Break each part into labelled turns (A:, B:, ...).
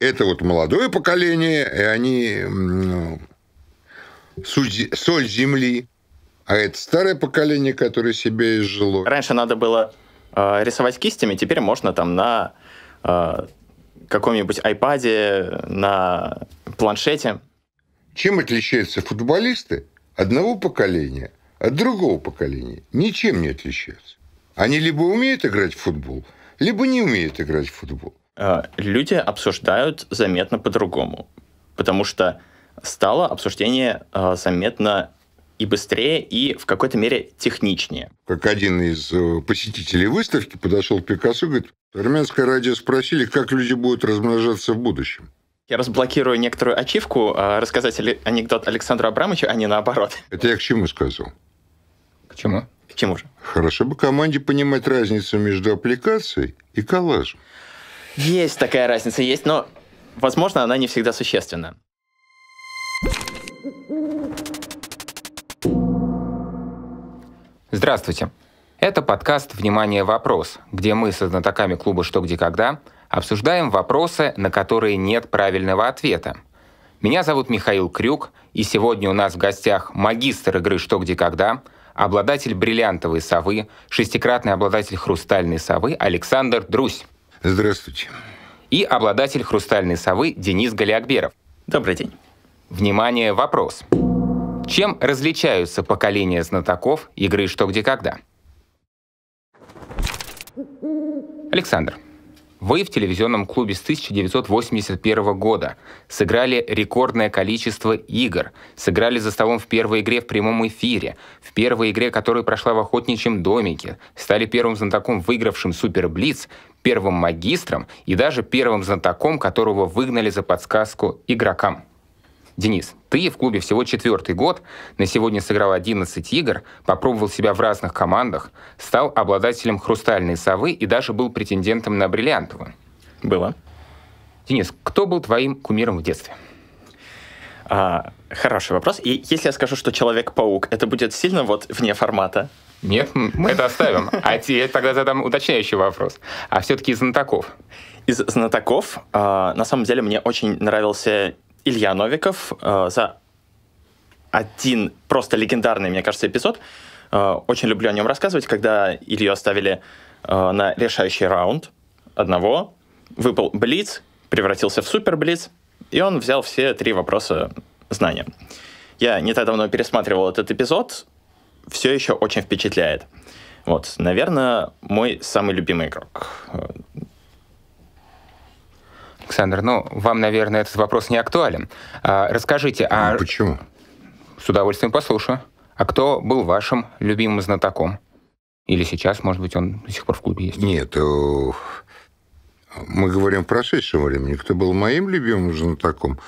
A: это вот молодое поколение, и они ну, соль земли, а это старое поколение, которое себе изжило. Раньше надо
B: было э, рисовать кистями, теперь можно там на э, каком-нибудь
A: айпаде, на планшете. Чем отличаются футболисты одного поколения от другого поколения? Ничем не отличаются. Они либо умеют играть в футбол, либо не умеют играть в футбол. Э, люди
B: обсуждают заметно по-другому, потому что стало обсуждение э, заметно
A: и быстрее, и в какой-то мере техничнее. Как один из э, посетителей выставки подошел к Пикассо и говорит, армянское радио спросили, как люди будут размножаться в будущем.
B: Я разблокирую некоторую ачивку, рассказать анекдот Александру Абрамовичу, а не наоборот.
A: Это я к чему сказал? К чему? К чему же? Хорошо бы команде понимать разницу между аппликацией и коллажем.
B: Есть такая разница, есть, но, возможно, она не всегда существенна.
C: Здравствуйте. Это подкаст «Внимание! Вопрос», где мы со знатоками клуба «Что, где, когда» обсуждаем вопросы, на которые нет правильного ответа. Меня зовут Михаил Крюк, и сегодня у нас в гостях магистр игры «Что, где, когда», обладатель бриллиантовой совы, шестикратный обладатель хрустальной совы Александр Друсь. Здравствуйте. И обладатель «Хрустальной совы» Денис Галиакберов. Добрый день. Внимание, вопрос. Чем различаются поколения знатоков игры «Что, где, когда»? Александр, вы в телевизионном клубе с 1981 года. Сыграли рекордное количество игр. Сыграли за столом в первой игре в прямом эфире. В первой игре, которая прошла в охотничьем домике. Стали первым знатоком, выигравшим Супер Блиц, первым магистром и даже первым знатоком, которого выгнали за подсказку игрокам. Денис, ты в клубе всего четвертый год, на сегодня сыграл 11 игр, попробовал себя в разных командах, стал обладателем «Хрустальной совы» и даже был претендентом на «Бриллиантовую». Было. Денис, кто был твоим кумиром в детстве? А, хороший вопрос. И если я
B: скажу, что Человек-паук, это будет сильно вот вне формата? Нет, мы это оставим. А я тогда задам уточняющий вопрос. А все-таки из знатоков? Из знатоков, э, на самом деле, мне очень нравился Илья Новиков э, за один просто легендарный, мне кажется, эпизод. Э, очень люблю о нем рассказывать, когда Илью оставили э, на решающий раунд одного. Выпал Блиц, превратился в Супер Блиц, и он взял все три вопроса знания. Я не так давно пересматривал этот эпизод, все еще очень впечатляет. Вот, наверное,
C: мой самый любимый игрок. Э, Александр, ну, вам, наверное, этот вопрос не актуален. А, расскажите, а... а... Почему? С удовольствием послушаю. А кто был вашим любимым знатоком? Или сейчас, может быть,
A: он до сих пор в клубе есть? Нет, э, мы говорим в прошедшем времени. Кто был моим любимым знатоком?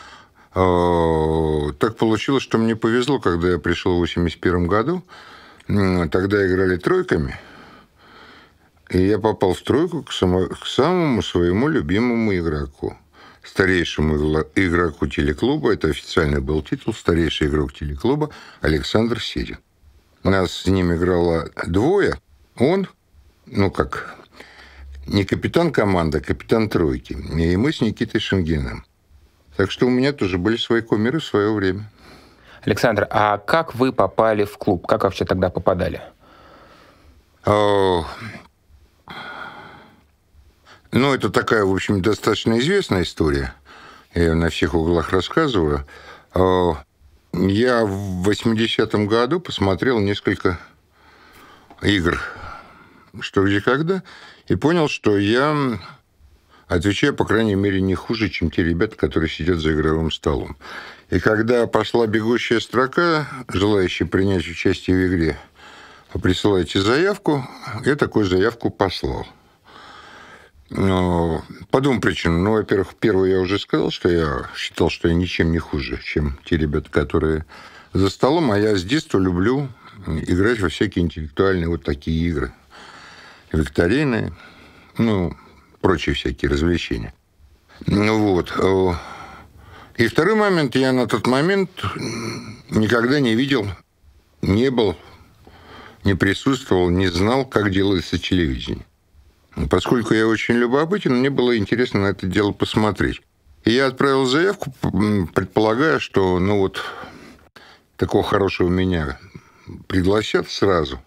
A: Э, так получилось, что мне повезло, когда я пришел в 81 году. Тогда играли тройками – и я попал в тройку к, само, к самому своему любимому игроку. Старейшему игроку телеклуба, это официальный был титул, старейший игрок телеклуба Александр Сидин. Нас с ним играло двое. Он, ну как, не капитан команды, а капитан тройки. И мы с Никитой Шенгиным. Так что у меня тоже были свои кумиры в свое время. Александр, а как вы попали в клуб? Как вообще тогда попадали? О, ну, это такая, в общем, достаточно известная история. Я ее на всех углах рассказываю. А, я в 80-м году посмотрел несколько игр «Что, где, когда» и понял, что я отвечаю, по крайней мере, не хуже, чем те ребята, которые сидят за игровым столом. И когда пошла бегущая строка, желающие принять участие в игре, присылайте заявку, я такую заявку послал – ну, по двум причинам. Ну, во-первых, первую я уже сказал, что я считал, что я ничем не хуже, чем те ребята, которые за столом, а я с детства люблю играть во всякие интеллектуальные вот такие игры. Викторины, ну, прочие всякие развлечения. Ну вот. Э, и второй момент, я на тот момент никогда не видел, не был, не присутствовал, не знал, как делается телевидение. Поскольку я очень любопытен, мне было интересно на это дело посмотреть. И я отправил заявку, предполагая, что ну вот такого хорошего меня пригласят сразу.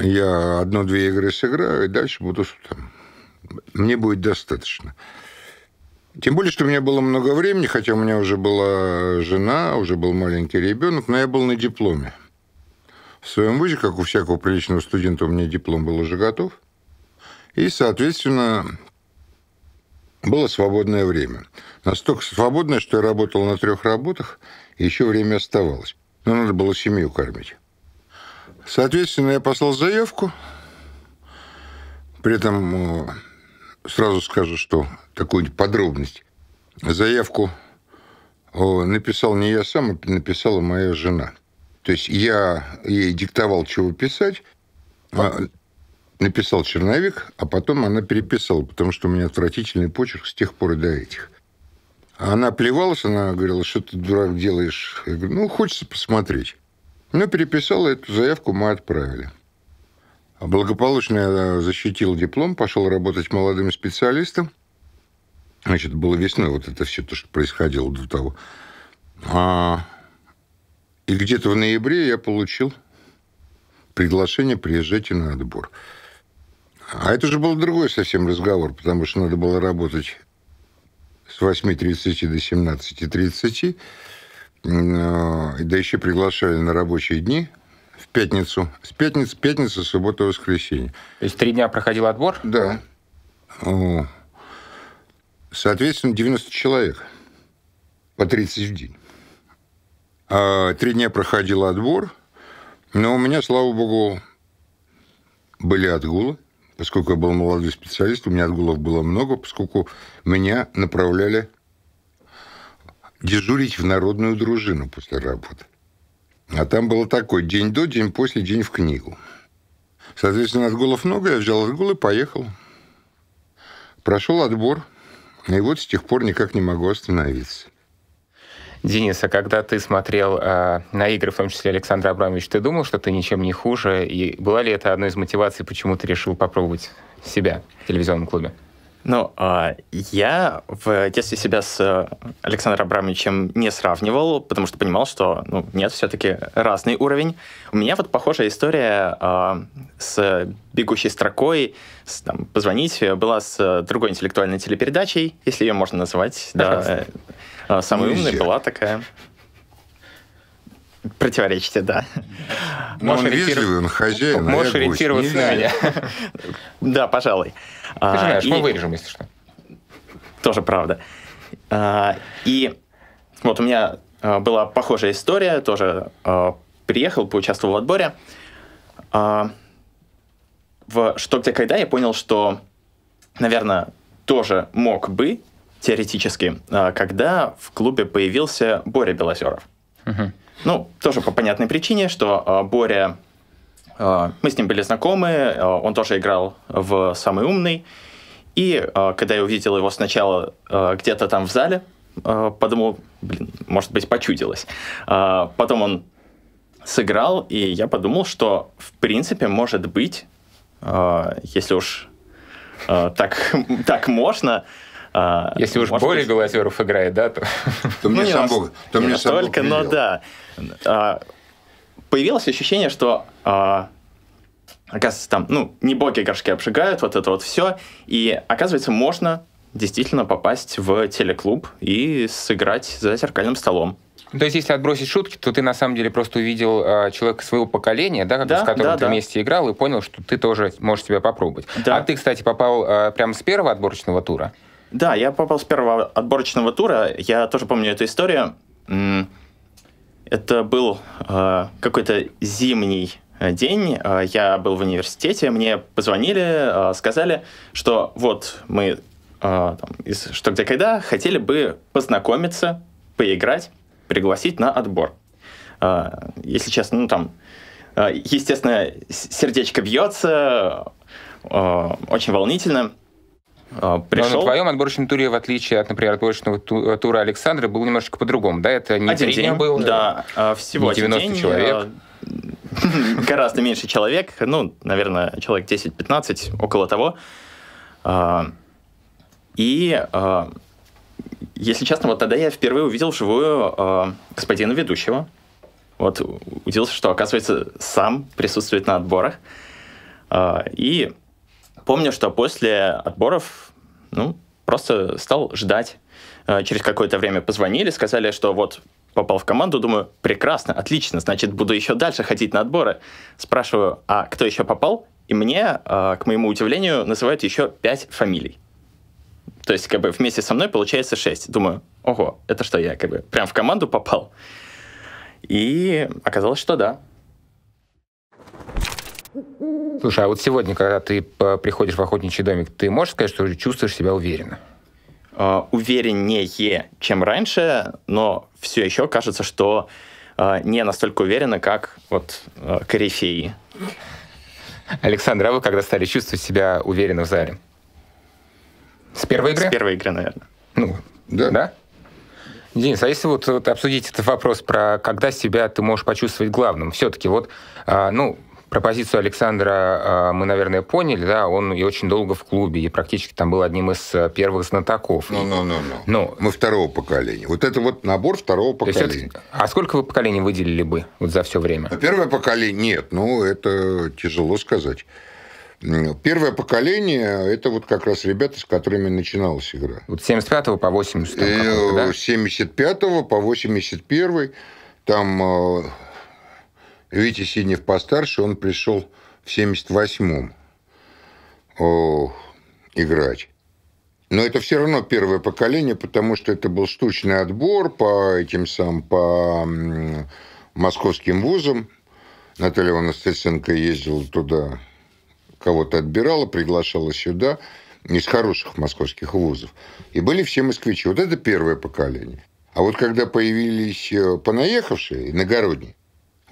A: Я одну-две игры сыграю, и дальше буду... Там, мне будет достаточно. Тем более, что у меня было много времени, хотя у меня уже была жена, уже был маленький ребенок, но я был на дипломе. В своем вузе, как у всякого приличного студента, у меня диплом был уже готов – и, соответственно, было свободное время. Настолько свободное, что я работал на трех работах, и еще время оставалось. Но надо было семью кормить. Соответственно, я послал заявку. При этом э, сразу скажу, что такую подробность. Заявку э, написал не я сам, а написала моя жена. То есть я ей диктовал, чего писать. А, написал черновик, а потом она переписала, потому что у меня отвратительный почерк с тех пор и до этих. А она плевалась, она говорила, что ты, дурак, делаешь. Я говорю, ну, хочется посмотреть. Ну, переписала эту заявку, мы отправили. А благополучно я защитил диплом, пошел работать молодым специалистом. Значит, было весной вот это все, то, что происходило до того. А, и где-то в ноябре я получил приглашение приезжать на отбор». А это же был другой совсем разговор, потому что надо было работать с 8.30 до 17.30. Э, да еще приглашали на рабочие дни в пятницу. С пятницы, пятница, суббота, воскресенье. То есть три дня проходил отбор? Да. Соответственно, 90 человек по 30 в день. А, три дня проходил отбор, но у меня, слава богу, были отгулы. Поскольку я был молодой специалист, у меня отгулов было много, поскольку меня направляли дежурить в народную дружину после работы. А там было такое: день до, день после, день в книгу. Соответственно, отгулов много, я взял отгул и поехал. Прошел отбор, и вот с тех пор никак не могу остановиться.
C: Денис, а когда ты смотрел э, на игры, в том числе Александра Абрамович, ты думал, что ты ничем не хуже? И была ли это одной из мотиваций, почему ты решил попробовать себя в телевизионном клубе? Ну, а, я в
B: детстве себя с э, Александром Абрамовичем не сравнивал, потому что понимал, что ну, нет, все-таки разный уровень. У меня вот похожая история а, с бегущей строкой, с, там, позвонить, э, была с э, другой интеллектуальной телепередачей, если ее можно назвать. Да. да. А, Самой Нельзя. умной была такая. Противоречите, да.
C: Но можешь он ориентиров... вежливый, он хозяин, а Можешь а ориентироваться на меня.
B: да, пожалуй. Ты а, знаешь, мы вырежем, если что. Тоже правда. И вот у меня была похожая история, тоже приехал, поучаствовал в отборе. В «Что, где, когда» я понял, что, наверное, тоже мог бы теоретически, а, когда в клубе появился Боря Белозеров. Угу. Ну, тоже по понятной причине, что а, Боря... А, мы с ним были знакомы, он тоже играл в «Самый умный», и когда я увидел его сначала где-то там в зале, подумал, блин, может быть, почудилось. Потом он сыграл, и я подумал, что, в принципе, может быть, если уж так, так можно, а, если уж более Боря Глазеров играет, да, то... мне ну, сам Бог, Только, но да. А, появилось ощущение, что а, оказывается, там, ну, не боги горшки обжигают, вот это вот все. И оказывается, можно действительно попасть в
C: телеклуб и сыграть за зеркальным столом. Ну, то есть, если отбросить шутки, то ты на самом деле просто увидел э, человека своего поколения, да, да с которым да, ты да. вместе играл, и понял, что ты тоже можешь себя попробовать. Да. А ты, кстати, попал э, прямо с первого отборочного тура?
B: Да, я попал с первого отборочного тура. Я тоже помню эту историю. Это был э, какой-то зимний э, день. Э, я был в университете, мне позвонили, э, сказали, что вот мы э, там, из «Что, где, когда» хотели бы познакомиться, поиграть, пригласить на отбор. Э, если честно, ну там, естественно, сердечко бьется, э, очень волнительно –
C: Пришел. А, Но на твоем отборочном туре, в отличие от, например, отборочного э, тура Александра, был немножечко по-другому, да? Это не один день был? Да,
B: э, а, всего не 90 день, человек. А, гораздо меньше человек, ну, наверное, человек 10-15, около того. И, если честно, вот тогда я впервые увидел вживую господина ведущего. Вот удивился, что, оказывается, сам присутствует на отборах. И Помню, что после отборов, ну, просто стал ждать. Э, через какое-то время позвонили, сказали, что вот попал в команду, думаю, прекрасно, отлично, значит, буду еще дальше ходить на отборы. Спрашиваю, а кто еще попал? И мне, э, к моему удивлению, называют еще пять фамилий. То есть, как бы, вместе со мной получается шесть. Думаю, ого, это что, я как бы прям в команду попал? И
C: оказалось, что да. Слушай, а вот сегодня, когда ты приходишь в охотничий домик, ты можешь сказать, что чувствуешь себя уверенно? А,
B: увереннее, чем раньше, но все еще кажется, что а, не настолько уверенно, как вот uh, корифеи. Александр, а вы когда стали чувствовать
C: себя уверенно в зале? С первой игры? С первой игры, наверное. Ну, да. да? Денис, а если вот, вот обсудить этот вопрос про когда себя ты можешь почувствовать главным, все-таки вот, а, ну, про позицию Александра э, мы, наверное, поняли, да, он и очень долго в клубе, и практически там был одним из э, первых знатоков. Ну, ну, ну, ну. Но
A: ну, Мы второго поколения. Вот это вот набор второго поколения.
C: Это, а сколько вы поколений выделили бы
A: вот за все время? А первое поколение, нет, ну, это тяжело сказать. Первое поколение – это вот как раз ребята, с которыми начиналась игра. Вот с 75 по 80 там, э, да? С 75 по 81 там Витя Синев постарше, он пришел в 78-м О, играть. Но это все равно первое поколение, потому что это был штучный отбор по этим сам, по московским вузам. Наталья Ивановна Стеценко ездила туда, кого-то отбирала, приглашала сюда из хороших московских вузов. И были все москвичи. Вот это первое поколение. А вот когда появились э, понаехавшие, иногородние,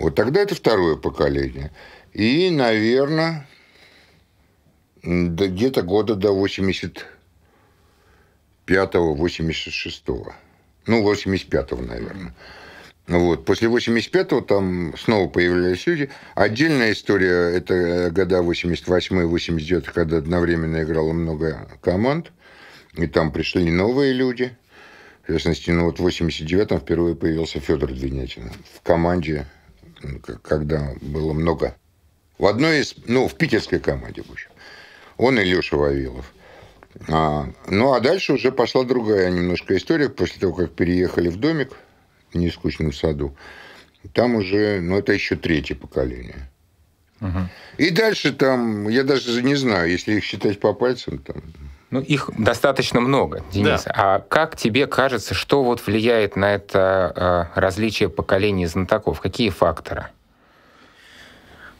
A: вот тогда это второе поколение. И, наверное, где-то года до 85-го, 86-го. Ну, 85-го, наверное. Ну вот. После 85-го там снова появлялись люди. Отдельная история – это года 88-89, когда одновременно играло много команд, и там пришли новые люди. В частности, ну вот в 89-м впервые появился Федор Двинятин в команде когда было много... В одной из... Ну, в питерской команде, в общем. Он и Леша Вавилов. А, ну, а дальше уже пошла другая немножко история. После того, как переехали в домик в нескучном саду, там уже, ну, это еще третье поколение. Угу. И дальше там, я даже не знаю, если их считать по пальцам, там ну, их
C: достаточно много, Денис. Да. А как тебе кажется, что вот влияет на это э, различие поколений знатоков? Какие факторы?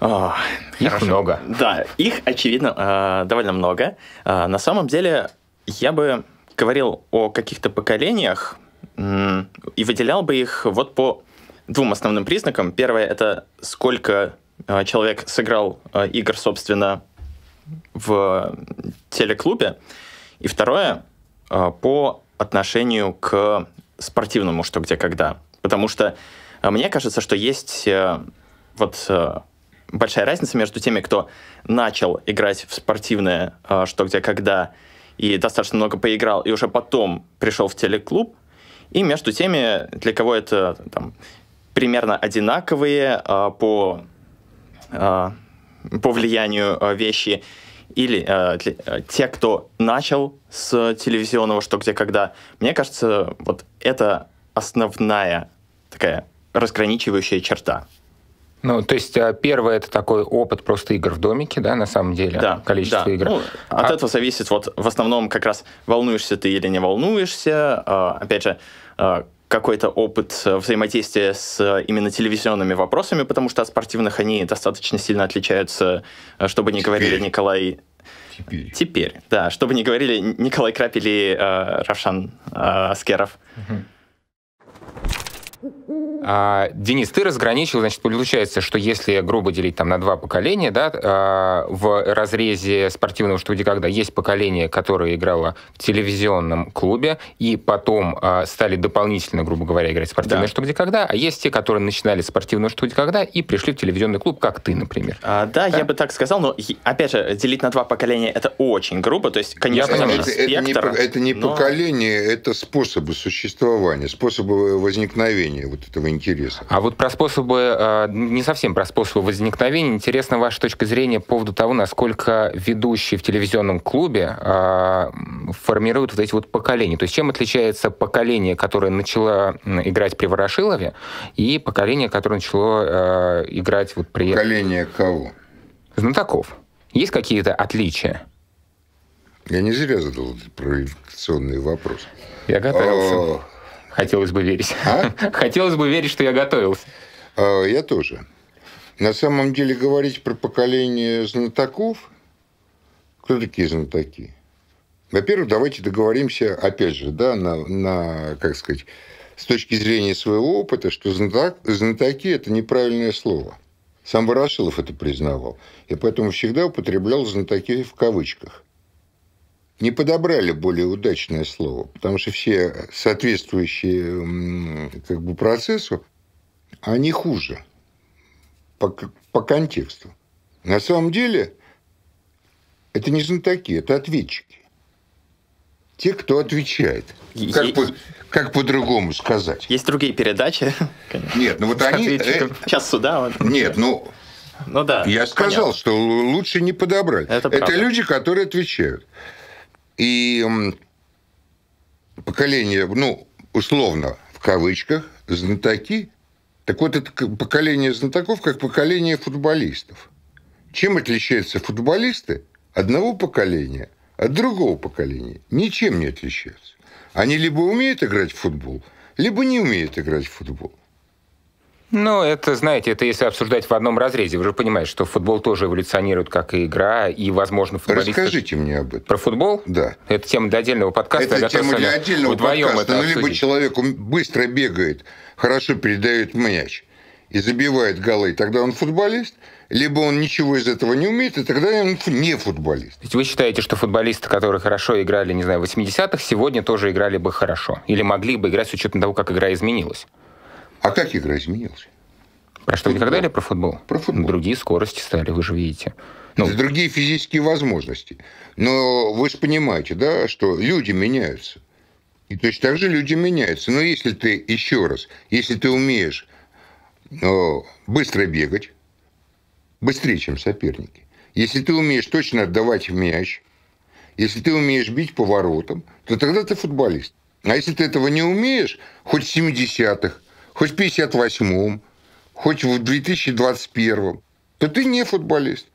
C: О, а, их хорошо. много. Да, их, очевидно,
B: э, довольно много. А, на самом деле, я бы говорил о каких-то поколениях и выделял бы их вот по двум основным признакам. Первое — это сколько э, человек сыграл э, игр, собственно, в телеклубе. И второе, э, по отношению к спортивному «что, где, когда». Потому что э, мне кажется, что есть э, вот большая разница между теми, кто начал играть в спортивное «что, где, когда» и достаточно много поиграл, и уже потом пришел в телеклуб, и между теми, для кого это там, примерно одинаковые по по влиянию э, вещи, или э, для, э, те, кто начал с телевизионного «Что, где, когда». Мне кажется, вот это основная такая разграничивающая черта.
C: Ну, то есть э, первое это такой опыт просто игр в домике, да, на самом деле, да, количество да. игр. Ну,
B: а... от этого зависит вот в основном как раз волнуешься ты или не волнуешься. Опять же, какой-то опыт э, взаимодействия с э, именно телевизионными вопросами, потому что от спортивных они достаточно сильно отличаются, э, чтобы не говорили Николай... Теперь. Теперь, да, чтобы не говорили Николай Крапили, и э, Равшан э,
C: Аскеров. Угу. А, Денис, ты разграничил, значит, получается, что если грубо делить там на два поколения, да, а, в разрезе спортивного что где когда есть поколение, которое играло в телевизионном клубе, и потом а, стали дополнительно, грубо говоря, играть в спортивное да. что где когда, а есть те, которые начинали спортивную что где когда и пришли в телевизионный клуб, как ты, например. А, да, да, я бы так сказал, но опять же, делить на два
B: поколения это очень грубо, то есть, конечно, я понимаю, это, спектр, это не, это не но...
A: поколение, это способы существования, способы возникновения вот этого способы А вот про способы,
C: э, не совсем про способы возникновения, интересна ваша точка зрения по поводу того, насколько ведущие в телевизионном клубе э, формируют вот эти вот поколения. То есть чем отличается поколение, которое начало играть при Ворошилове, и поколение, которое начало
A: э, играть вот при... Поколение кого? Знатоков. Есть какие-то отличия? Я не зря задал этот провокационный вопрос. Я готовился. А, Хотелось бы верить. А? Хотелось бы верить, что я готовился. А, я тоже. На самом деле говорить про поколение знатоков, кто такие знатоки? Во-первых, давайте договоримся, опять же, да, на, на, как сказать, с точки зрения своего опыта, что знаток, знатоки – это неправильное слово. Сам Ворошилов это признавал. И поэтому всегда употреблял знатоки в кавычках не подобрали более удачное слово, потому что все соответствующие как бы, процессу, они хуже по, по контексту. На самом деле, это не знатоки, это ответчики. Те, кто отвечает. Как, по, как по-другому сказать? Есть другие передачи. Конечно. Нет, ну вот они... Сейчас
B: э, сюда. Вот. Нет, ну... Ну да. Я сказал, понятно.
A: что лучше не подобрать. Это, это люди, которые отвечают. И поколение, ну, условно, в кавычках, знатоки, так вот это поколение знатоков как поколение футболистов. Чем отличаются футболисты одного поколения от другого поколения? Ничем не отличаются. Они либо умеют играть в футбол, либо не умеют играть в футбол. Ну, это, знаете,
C: это если обсуждать в одном разрезе. Вы же понимаете, что футбол тоже эволюционирует как и игра, и, возможно, футболисты... Расскажите
A: мне об этом. Про футбол? Да.
C: Это тема для отдельного подкаста. Это тема для отдельного подкаста. ну, либо
A: человек быстро бегает, хорошо передает мяч и забивает голы, тогда он футболист, либо он ничего из этого не умеет, и тогда он не футболист.
C: То есть вы считаете, что футболисты, которые хорошо играли, не знаю, в 80-х, сегодня тоже играли бы хорошо? Или могли бы играть с учетом того, как игра изменилась?
A: А как игра изменилась? Про а что никогда или про футбол? Про футбол. Другие скорости стали, вы же видите. Ну, другие физические возможности. Но вы же понимаете, да, что люди меняются. И точно так же люди меняются. Но если ты, еще раз, если ты умеешь о, э, быстро бегать, быстрее, чем соперники, если ты умеешь точно отдавать мяч, если ты умеешь бить поворотом, то тогда ты футболист. А если ты этого не умеешь, хоть в 70-х, хоть в 58-м, хоть в 2021 то ты не футболист.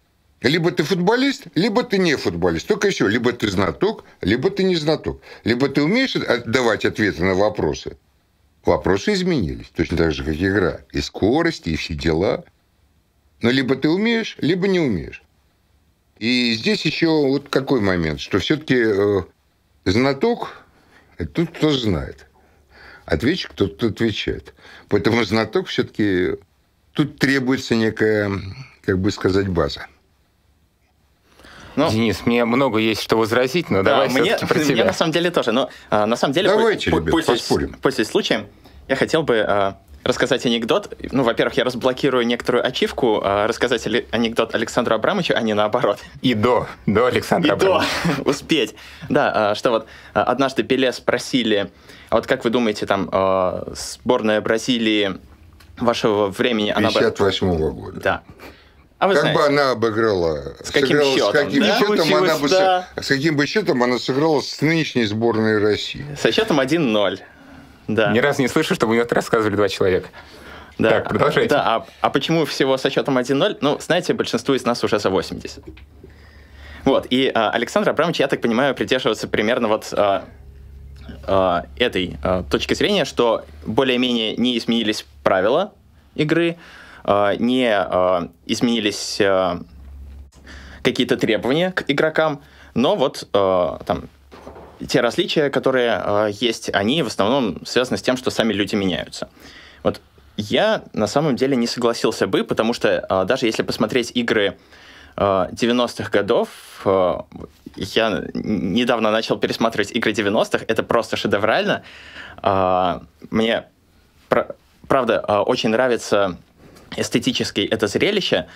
A: Либо ты футболист, либо ты не футболист. Только все. Либо ты знаток, либо ты не знаток. Либо ты умеешь давать ответы на вопросы. Вопросы изменились. Точно так же, как игра. И скорость, и все дела. Но либо ты умеешь, либо не умеешь. И здесь еще вот какой момент, что все-таки э, знаток – это тот, кто знает. Ответчик тот, кто отвечает. Поэтому знаток все-таки... Тут требуется некая, как бы сказать, база.
C: Но... Ну, Денис, мне много есть что возразить, но да, давай мне, про тебя. Мне на самом деле тоже. Но а, на самом деле, Давайте, пу- ребят,
B: пользуясь, поспорим. пользуясь случаем, я хотел бы а, рассказать анекдот. Ну, во-первых, я разблокирую некоторую ачивку, а, рассказать анекдот Александру Абрамовичу, а не наоборот. И до, до Александра И Абрамовича. до, успеть. Да, а, что вот а, однажды Пеле спросили, а вот как вы думаете, там, а, сборная Бразилии вашего времени... 58
A: -го года. Да. А как знаете, бы она обыграла? С каким сыграла, счетом? С каким, да? счетом она бы, да. с каким бы счетом она сыграла с нынешней сборной России? Со счетом 1-0. Да. Ни разу не слышу, чтобы у это рассказывали два человека. Да. Так, продолжайте. Да, а, а
B: почему всего с счетом 1-0? Ну, знаете, большинство из нас уже за 80. Вот, и а, Александр Абрамович, я так понимаю, придерживается примерно вот а, а, этой а, точки зрения, что более-менее не изменились правила игры, а, не а, изменились а, какие-то требования к игрокам, но вот а, там те различия, которые э, есть, они в основном связаны с тем, что сами люди меняются. Вот я на самом деле не согласился бы, потому что э, даже если посмотреть игры э, 90-х годов, э, я недавно начал пересматривать игры 90-х, это просто шедеврально. Э, мне, правда, э, очень нравится эстетически это зрелище,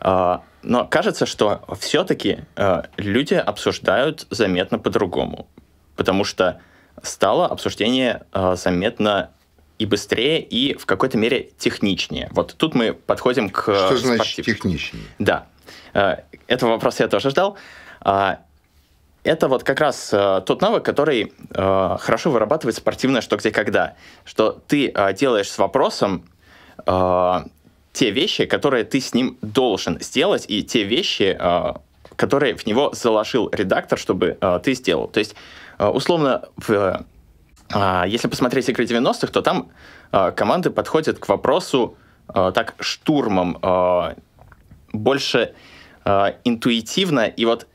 B: а, но кажется, что все-таки э, люди обсуждают заметно по-другому, потому что стало обсуждение э, заметно и быстрее, и в какой-то мере техничнее. Вот тут мы подходим к... Что спортив... значит техничнее? Да. Э, этого вопроса я тоже ждал. А, это вот как раз тот навык, который хорошо вырабатывает спортивное «что, где, когда». Что ты делаешь с вопросом, те вещи, которые ты с ним должен сделать, и те вещи, э, которые в него заложил редактор, чтобы э, ты сделал. То есть, э, условно, в, если посмотреть игры 90-х, то там команды подходят к вопросу так штурмом, больше интуитивно и вот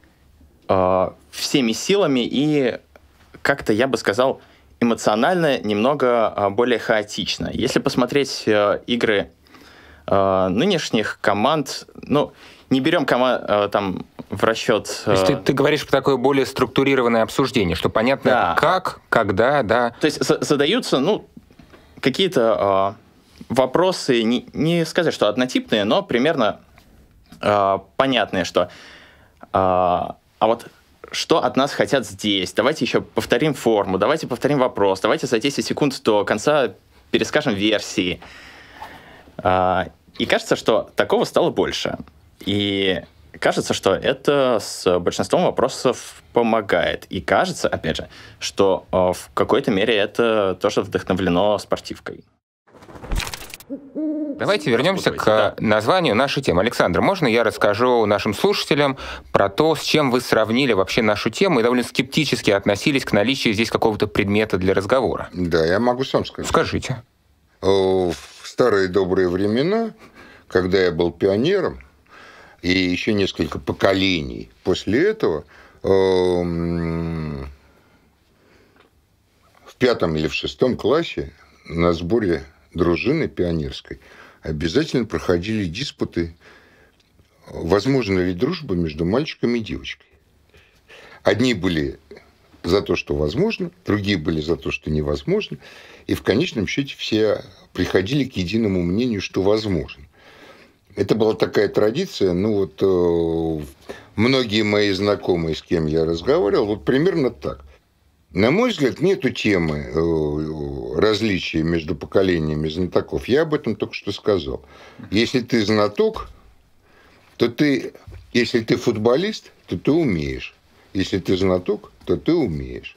B: всеми силами и как-то, я бы сказал, эмоционально немного более хаотично. Если посмотреть игры э,
C: нынешних команд, ну, не берем команд, э, там, в расчет... Э... То есть ты, э, ты говоришь про такое более структурированное обсуждение, что понятно да. как, когда, да. То есть за задаются, ну, какие-то э, вопросы, не, не сказать, что
B: однотипные, но примерно э, понятные, что... Э, а вот что от нас хотят здесь. Давайте еще повторим форму, давайте повторим вопрос, давайте за 10 секунд до конца перескажем версии. А, и кажется, что такого стало больше. И кажется, что это с большинством вопросов помогает. И кажется, опять же, что а, в какой-то мере это
C: тоже вдохновлено спортивкой. Давайте вернемся к названию нашей темы. Александр, можно я расскажу нашим слушателям про то, с чем вы сравнили вообще нашу тему и довольно скептически относились к наличию здесь какого-то предмета для разговора?
A: Да, я могу сам сказать. Скажите. Э, старые добрые времена, когда я был пионером, и еще несколько поколений после этого, эм, в пятом или в шестом классе на сборе дружины пионерской обязательно проходили диспуты, возможно ли дружба между мальчиком и девочкой. Одни были за то, что возможно, другие были за то, что невозможно. И в конечном счете все приходили к единому мнению, что возможно. Это была такая традиция, ну вот э, многие мои знакомые, с кем я разговаривал, вот примерно так. На мой взгляд, нету темы э, различия между поколениями знатоков. Я об этом только что сказал. Если ты знаток, то ты, если ты футболист, то ты умеешь. Если ты знаток, то ты умеешь.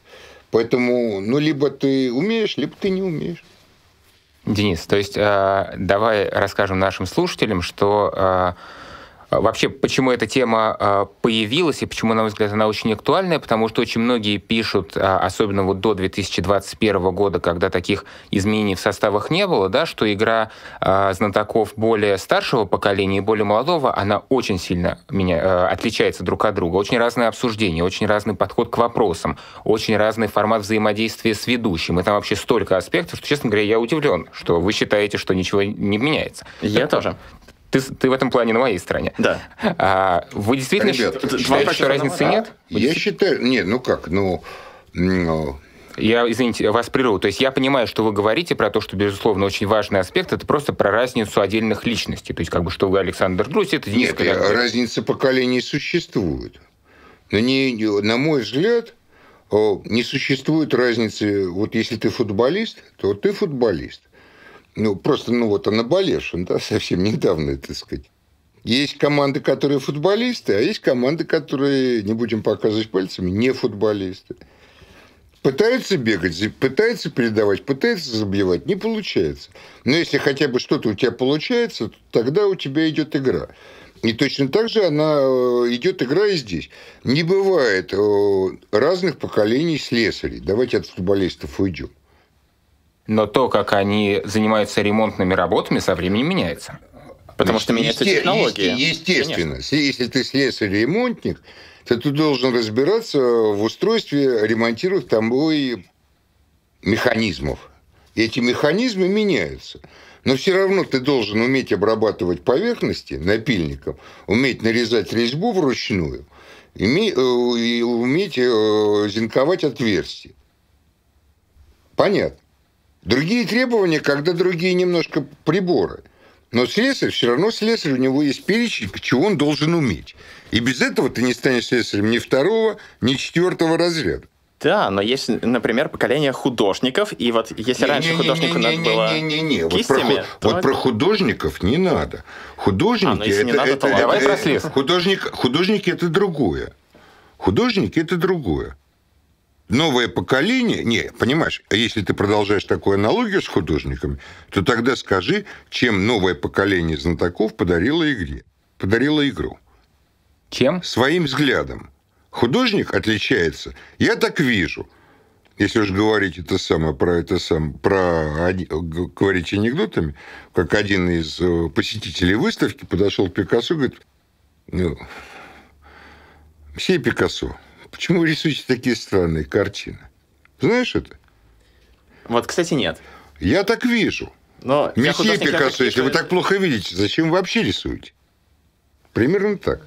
A: Поэтому, ну, либо ты умеешь, либо ты не умеешь.
C: Денис, то есть э, давай расскажем нашим слушателям, что э, а, вообще, почему эта тема а, появилась и почему, на мой взгляд, она очень актуальная, потому что очень многие пишут, а, особенно вот до 2021 года, когда таких изменений в составах не было, да, что игра знатоков более старшего поколения и более молодого, она очень сильно меня, отличается друг от друга. Очень разное обсуждение, очень разный подход к вопросам, очень разный формат взаимодействия с ведущим. И там вообще столько аспектов, что, честно говоря, я удивлен, что вы считаете, что ничего не меняется. Я так, тоже. Ты, ты в этом плане на моей стороне. Да. А, вы действительно Ребят, считаете, что разницы а, нет? Я Будет...
A: считаю... Нет, ну как, ну, ну...
C: Я, извините, вас прерву. То есть я понимаю, что вы говорите про то, что, безусловно, очень важный аспект, это просто про разницу отдельных личностей. То
A: есть как бы что вы Александр Друзь,
C: это Нет, Каляков.
A: Э, разница поколений существует. Но не, на мой взгляд, не существует разницы. Вот если ты футболист, то ты футболист. Ну, просто, ну, вот она Анабалешин, да, совсем недавно, так сказать. Есть команды, которые футболисты, а есть команды, которые, не будем показывать пальцами, не футболисты. Пытаются бегать, пытаются передавать, пытаются забивать, не получается. Но если хотя бы что-то у тебя получается, то тогда у тебя идет игра. И точно так же она э, идет игра и здесь. Не бывает э, разных поколений слесарей. Давайте от футболистов уйдем
C: но то, как они занимаются ремонтными работами, со временем меняется. Потому что меняются есте- технологии. Есте- естественно.
A: Конечно. Если ты слесарь-ремонтник, то ты должен разбираться в устройстве ремонтируемых тобой механизмов. Эти механизмы меняются. Но все равно ты должен уметь обрабатывать поверхности напильником, уметь нарезать резьбу вручную э, и уметь э, зинковать отверстия. Понятно. Другие требования, когда другие немножко приборы. Но слесарь, все равно слесарь, у него есть перечень, чего он должен уметь. И без этого ты не станешь слесарем ни второго, ни четвертого разряда. Да, но есть, например, поколение художников, и
B: вот если не, раньше не, художнику не, надо было не, не, не, не. кистями, вот про, то... вот про
A: художников не надо. А, ну художники а, это, не надо, это, то это, давай это, художник, художники это другое. Художники это другое новое поколение... Не, понимаешь, если ты продолжаешь такую аналогию с художниками, то тогда скажи, чем новое поколение знатоков подарило игре, подарило игру. Чем? Своим взглядом. Художник отличается. Я так вижу. Если уж говорить это самое про это сам про говорить анекдотами, как один из э, посетителей выставки подошел к Пикассо и говорит, ну, все Пикассо, Почему вы рисуете такие странные картины? Знаешь это? Вот, кстати, нет. Я так вижу. Но Месье Пикассо, если вы так плохо видите, зачем вы вообще рисуете? Примерно так.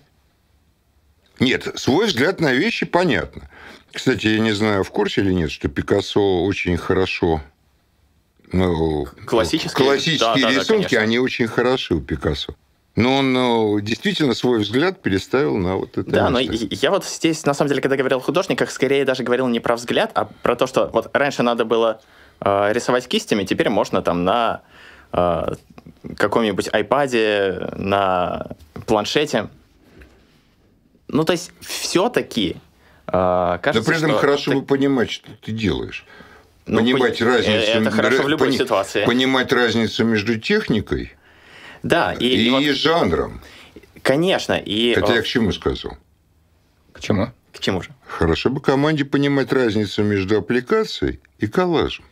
A: Нет, свой взгляд на вещи понятно. Кстати, я не знаю, в курсе или нет, что Пикассо очень хорошо... Ну, классические,
B: классические да, рисунки,
A: да, да, они очень хороши у Пикассо. Но он э, действительно свой взгляд переставил на вот это. Да, место. но я вот здесь,
B: на самом деле, когда говорил о художниках, скорее даже говорил не про взгляд, а про то, что вот раньше надо было э, рисовать кистями, теперь можно там на э, каком-нибудь iPad, на планшете. Ну, то есть, все-таки
A: э, кажется, Но при этом что хорошо ты... бы понимать, что ты делаешь.
B: Ну, понимать пони... разницу...
A: Э, это хорошо в любой пони... ситуации. Понимать разницу между техникой да. И, и, и вот... жанром. Конечно. И... Это я к чему сказал? К чему? К чему же? Хорошо бы команде понимать разницу между аппликацией и коллажем.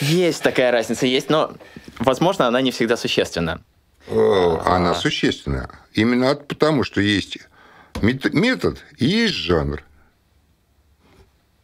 B: Есть такая разница, есть, но, возможно, она не всегда существенна.
A: а... Она существенна. Именно потому, что есть метод и есть жанр.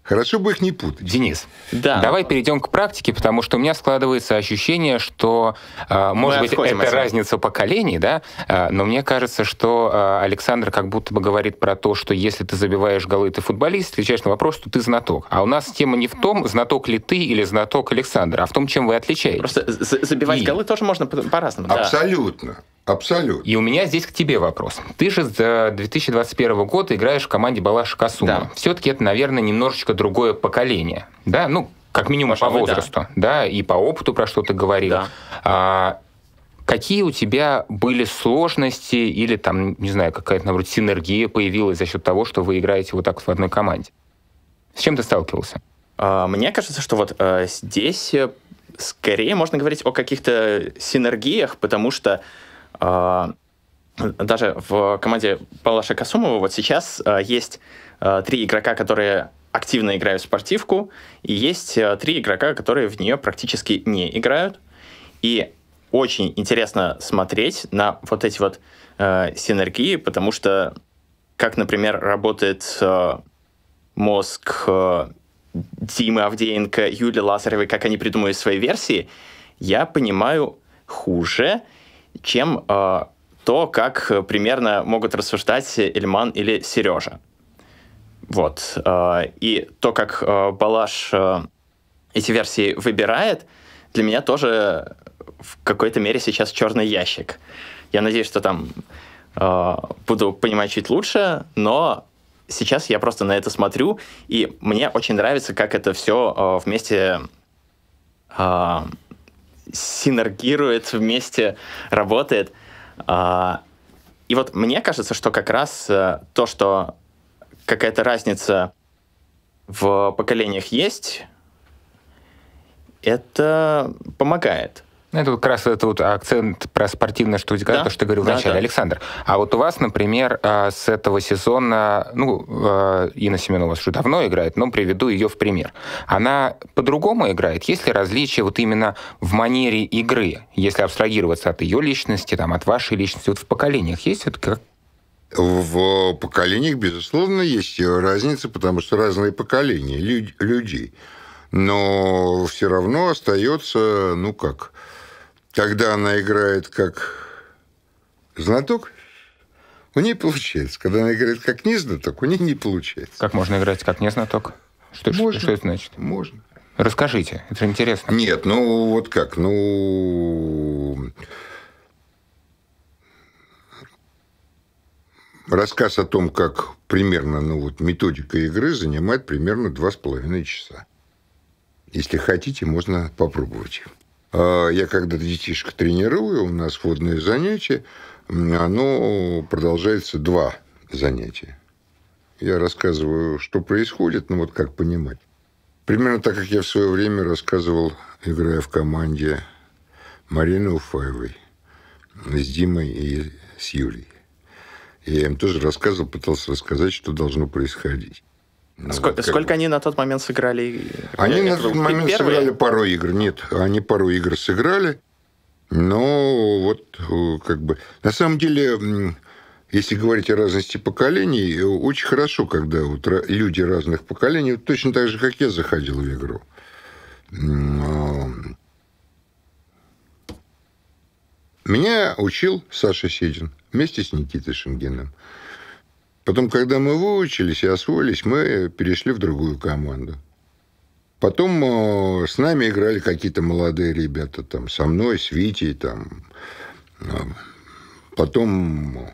A: Хорошо бы их не путать. Денис, да. давай перейдем к практике,
C: потому что у меня складывается ощущение, что, э, может Мы быть, это разница поколений, да, э, но мне кажется, что э, Александр как будто бы говорит про то, что если ты забиваешь голы, ты футболист, отвечаешь на вопрос, что ты знаток. А у нас тема не в том, знаток ли ты или знаток Александр, а в том, чем вы отличаетесь. Просто забивать И... голы тоже можно по-разному. Абсолютно. Да. Абсолютно. И у меня здесь к тебе вопрос. Ты же с 2021 года играешь в команде Балаша Касума. Да. Все-таки это, наверное, немножечко другое поколение. Да, ну, как минимум Пошел, по возрасту, да. да, и по опыту про что ты говорил. Да. А, Какие у тебя были сложности или там, не знаю, какая-то, наоборот, синергия появилась за счет того, что вы играете вот так вот в одной команде? С чем ты сталкивался? А, мне кажется, что вот э, здесь
B: э, скорее можно говорить о каких-то синергиях, потому что а, даже в команде Палаша Касумова вот сейчас а, есть а, три игрока, которые активно играют в спортивку, и есть три игрока, которые в нее практически не играют. И очень интересно смотреть на вот эти вот синергии, потому что, как, например, работает мозг Димы Авдеенко, Юли Лазаревой, как они придумывают свои версии, я понимаю хуже, чем э, то, как э, примерно могут рассуждать Эльман или Сережа. Вот. Э, и то, как э, Балаш э, эти версии выбирает, для меня тоже в какой-то мере сейчас черный ящик. Я надеюсь, что там э, буду понимать чуть лучше, но сейчас я просто на это смотрю, и мне очень нравится, как это все э, вместе э, синергирует вместе, работает. А, и вот мне кажется, что как раз э, то, что какая-то разница в поколениях есть, это
C: помогает. Ну, это вот как раз это вот акцент про спортивное, штучку, да? то, что ты говорил да, вначале, да. Александр. А вот у вас, например, а, с этого сезона, ну, а, Инна Семенова уже давно играет, но приведу ее в пример. Она по-другому играет? Есть ли различия вот именно в манере игры, если абстрагироваться от ее личности, там, от вашей
A: личности, вот в поколениях есть вот как, в поколениях, безусловно, есть разница, потому что разные поколения люд- людей. Но все равно остается, ну как, когда она играет как знаток, у нее получается. Когда она играет как не знаток, у нее не получается.
C: Как можно играть как не знаток? Что, можно, что, что это значит? Можно. Расскажите, это интересно.
A: Нет, ну вот как, ну... Рассказ о том, как примерно, ну вот, методика игры занимает примерно два с половиной часа. Если хотите, можно попробовать. А, я когда детишек тренирую, у нас водные занятия, оно продолжается два занятия. Я рассказываю, что происходит, ну вот как понимать. Примерно так, как я в свое время рассказывал, играя в команде Марины Уфаевой с Димой и с Юлей. Я им тоже рассказывал, пытался рассказать, что должно происходить.
B: Ну, сколько, сколько они на тот момент сыграли? Они Это на тот момент первые? сыграли
A: пару игр. Нет, они пару игр сыграли. Но вот э, как бы... На самом деле, если говорить о разности поколений, э, очень хорошо, когда вот люди разных поколений, точно так же, как я заходил в игру. А, меня учил Саша Седин вместе с Никитой Шенгеном. Потом, когда мы выучились и освоились, мы перешли в другую команду. Потом э, с нами играли какие-то молодые ребята, там, со мной, с Витей, там. Э, потом э,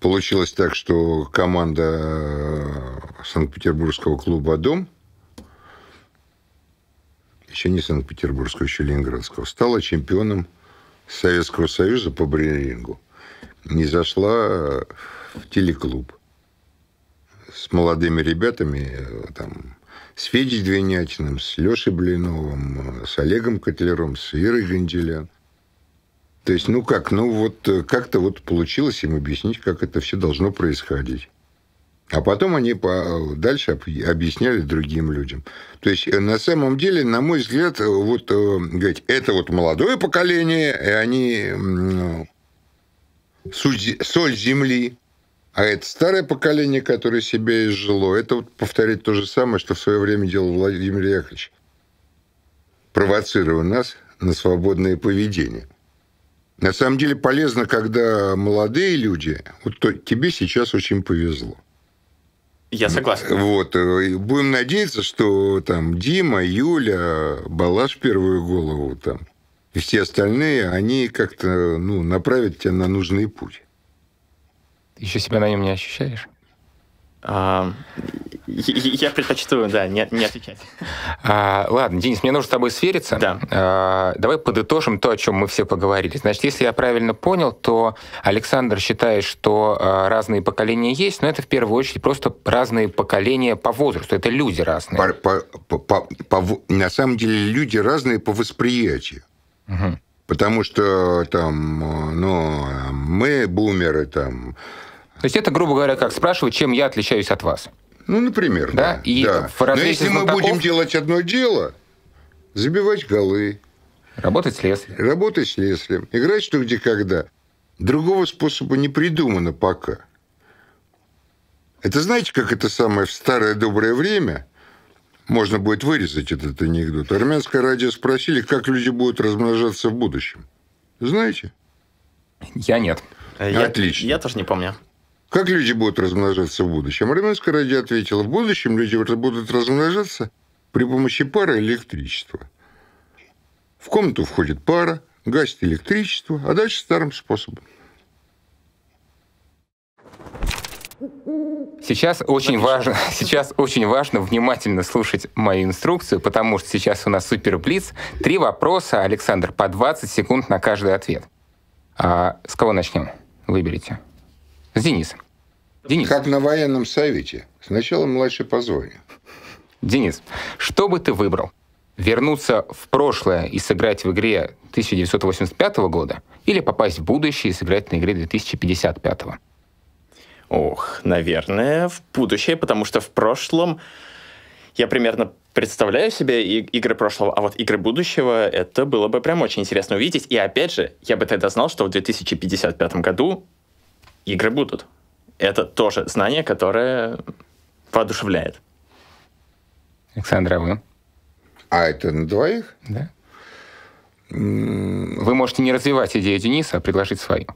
A: получилось так, что команда Санкт-Петербургского клуба «Дом» еще не Санкт-Петербургского, еще Ленинградского, стала чемпионом Советского Союза по брейлингу, Не зашла в телеклуб с молодыми ребятами, э, там, с Федей Двинятиным, с Лешей Блиновым, э, с Олегом Котляром, с Ирой Генделян. То есть, ну как, ну вот э, как-то вот получилось им объяснить, как это все должно происходить. А потом они по, дальше объясняли другим людям. То есть, на самом деле, на мой взгляд, вот, говорить, это вот молодое поколение, и они соль земли, а это старое поколение, которое себе изжило, это вот повторить то же самое, что в свое время делал Владимир Яковлевич, провоцируя нас на свободное поведение. На самом деле полезно, когда молодые люди, вот то, тебе сейчас очень повезло. Я согласен. Вот. Э, будем надеяться, что там Дима, Юля, Балаш первую голову там, и все остальные, они как-то ну, направят тебя на нужный путь.
C: Еще себя на нем не ощущаешь? А, я предпочитаю да, не, не отвечать. А, ладно, Денис, мне нужно с тобой свериться. Да. А, давай подытожим то, о чем мы все поговорили. Значит, если я правильно понял, то Александр считает, что а, разные поколения есть, но это в первую очередь просто разные поколения
A: по возрасту. Это люди разные. По, по, по, по, на самом деле люди разные по восприятию. Угу. Потому что там, а, ну, мы бумеры там то есть это, грубо говоря, как спрашивать, чем я отличаюсь от вас. Ну, например, да. да. И да. В Но если знатоков... мы будем делать одно дело, забивать голы. Работать с леслем. Работать с леслем. Играть что где когда. Другого способа не придумано пока. Это знаете, как это самое в старое доброе время? Можно будет вырезать этот анекдот. Армянское радио спросили, как люди будут размножаться в будущем. Знаете? Я нет. Э, я, Отлично.
B: Я тоже не помню.
A: Как люди будут размножаться в будущем? Армянская радио ответила, в будущем люди будут размножаться при помощи пара электричества. В комнату входит пара, гасит электричество, а дальше старым способом. Сейчас очень важно,
C: сейчас очень важно внимательно слушать мою инструкцию, потому что сейчас у нас супер блиц. Три вопроса, Александр, по 20 секунд на каждый ответ. А с кого начнем?
A: Выберите. Денис. Денис. Как на военном совете. Сначала младший по званию. Денис, что бы ты выбрал? Вернуться в прошлое
C: и сыграть в игре 1985 года или попасть в будущее и сыграть на игре 2055? Ох, наверное, в будущее, потому что в
B: прошлом я примерно представляю себе игры прошлого, а вот игры будущего, это было бы прям очень интересно увидеть. И опять же, я бы тогда знал, что в 2055 году игры будут. Это тоже знание, которое воодушевляет.
A: Александр, а вы? А это на двоих? Да.
C: Вы можете не развивать идею Дениса, а предложить свою.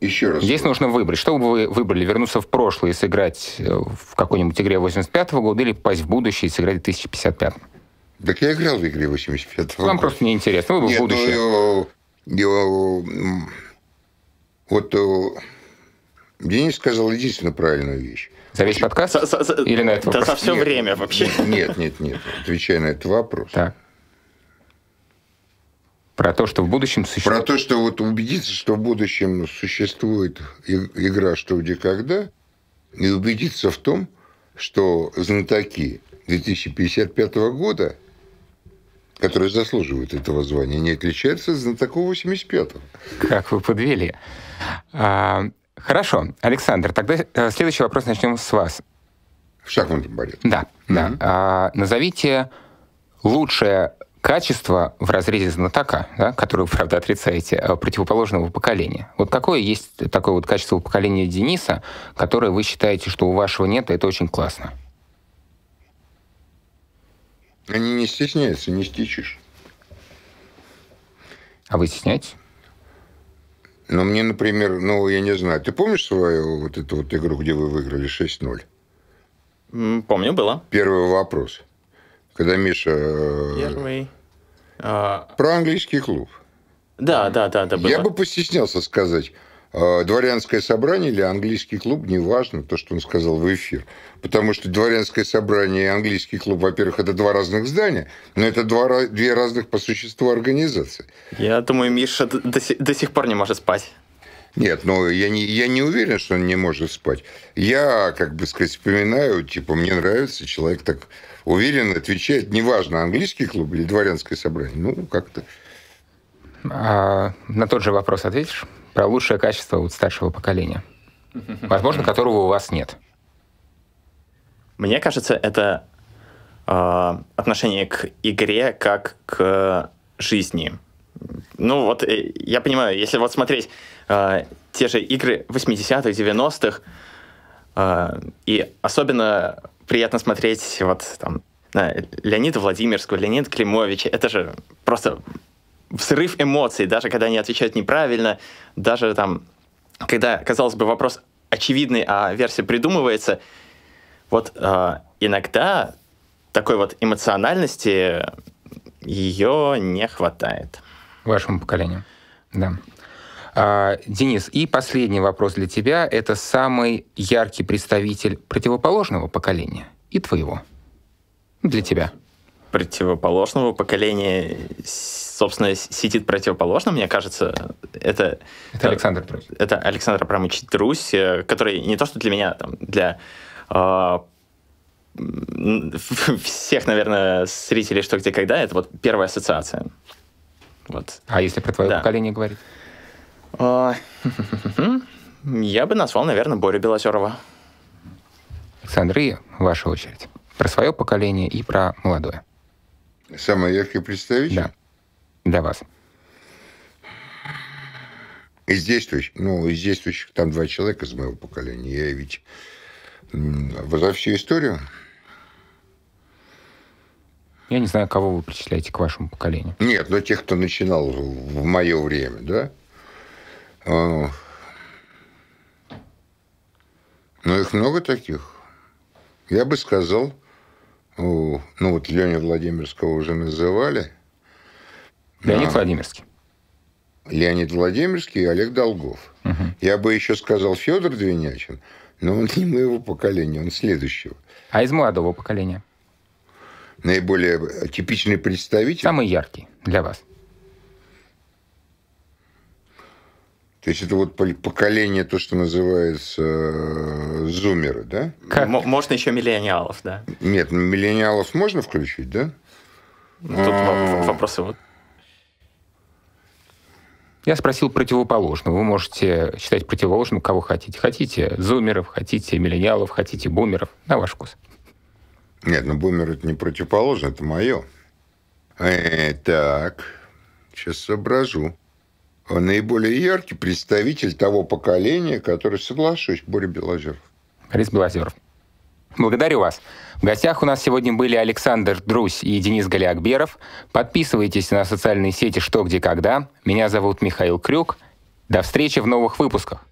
C: Еще раз. Здесь нужно выбрать. Что бы вы выбрали? Вернуться в прошлое и сыграть э, в какой-нибудь игре 85
A: -го года или попасть в будущее и сыграть в 2055 -м? Так я играл в игре 85 -го года. Вам просто неинтересно. Вы бы Нет, в ну, будущее. Ну, я, я, вот э, Денис сказал единственную правильную вещь. За весь подкаст? За, за, Или на этот вопрос? Да за все нет, время
B: вообще. Нет,
A: нет, нет. Отвечай на этот вопрос. Так. Про то, что в будущем существует... Про то, что вот убедиться, что в будущем существует игра «Что, где, когда», и убедиться в том, что знатоки 2055 года, которые заслуживают этого звания, не отличаются от знатоков 85-го. Как вы подвели.
C: А, Хорошо, Александр, тогда э, следующий вопрос начнем с вас. В шахматном борьбе. Да, mm-hmm. да. А, назовите лучшее качество в разрезе знатока, да, которое вы, правда, отрицаете, э, противоположного поколения. Вот какое есть такое вот качество поколения Дениса, которое вы считаете, что у вашего нет, и это очень классно?
A: Они ну, не стесняются, не стичишь. А вы стесняетесь? Но ну, мне, например, ну, я не знаю, ты помнишь свою вот эту вот игру, где вы выиграли 6-0? Помню, было. Первый вопрос. Когда Миша... Э, Первый. Про английский клуб. Да, да, да, да. Было. Я бы постеснялся сказать, а дворянское собрание или английский клуб, неважно, то, что он сказал в эфир. Потому что дворянское собрание и английский клуб, во-первых, это два разных здания, но это два, две разных по существу организации. Я думаю, Миша до, сих, до сих пор не может спать. Нет, ну я не, я не уверен, что он не может спать. Я, как бы сказать, вспоминаю, типа, мне нравится, человек так уверенно отвечает, неважно, английский клуб или дворянское собрание, ну, как-то. А, на тот же вопрос ответишь? про лучшее качество вот старшего
C: поколения, возможно, которого у вас нет? Мне кажется,
B: это э, отношение к игре как к жизни. Ну вот, э, я понимаю, если вот смотреть э, те же игры 80-х, 90-х, э, и особенно приятно смотреть вот там на Леонида Владимирского, Леонида Климовича, это же просто взрыв эмоций, даже когда они отвечают неправильно, даже там, когда, казалось бы, вопрос очевидный, а версия придумывается, вот э, иногда такой вот эмоциональности ее не
C: хватает. Вашему поколению, да. А, Денис, и последний вопрос для тебя. Это самый яркий представитель противоположного поколения и твоего. Для тебя. Противоположного поколения
B: собственно, сидит противоположно, мне кажется, это... Это э, Александр Друзь. Это Александр Абрамович Друзь, э, который не то, что для меня, там, для э, всех, наверное, зрителей «Что, где, когда» — это вот первая ассоциация.
C: Вот. А если про твое да. поколение
B: говорить? А, я бы назвал, наверное,
C: Борю Белозерова. Александр, и ваша очередь.
A: Про свое поколение и про молодое. Самый яркий представитель? Да до вас? Из действующих, ну, из действующих там два человека из моего поколения. Я ведь за всю историю. Я не знаю, кого вы причисляете к вашему поколению. Нет, но ну, тех, кто начинал в мое время, да? А, ну их много таких. Я бы сказал, ну вот Леня Владимирского уже называли – Леонид да. Владимирский. Леонид Владимирский и Олег Долгов. Угу. Я бы еще сказал Федор Двинячин, но он не моего поколения, он следующего. А из молодого поколения? Наиболее типичный представитель. Самый яркий для вас. То есть это вот поколение, то, что называется э, зумеры, да?
B: Как? Можно еще миллениалов,
A: да? Нет, миллениалов можно включить, да? Тут -а. вопросы вот
C: я спросил противоположного. Вы можете считать противоположным, кого хотите. Хотите зумеров, хотите миллениалов, хотите бумеров. На ваш вкус.
A: Нет, ну бумер это не противоположно, это мое. Э, так, сейчас соображу. Он наиболее яркий представитель того поколения, который соглашусь, Боря Белозеров. Борис Белозеров. Благодарю вас.
C: В гостях у нас сегодня были Александр Друсь и Денис Галиакберов. Подписывайтесь на социальные сети «Что, где, когда». Меня зовут Михаил Крюк. До встречи в новых выпусках.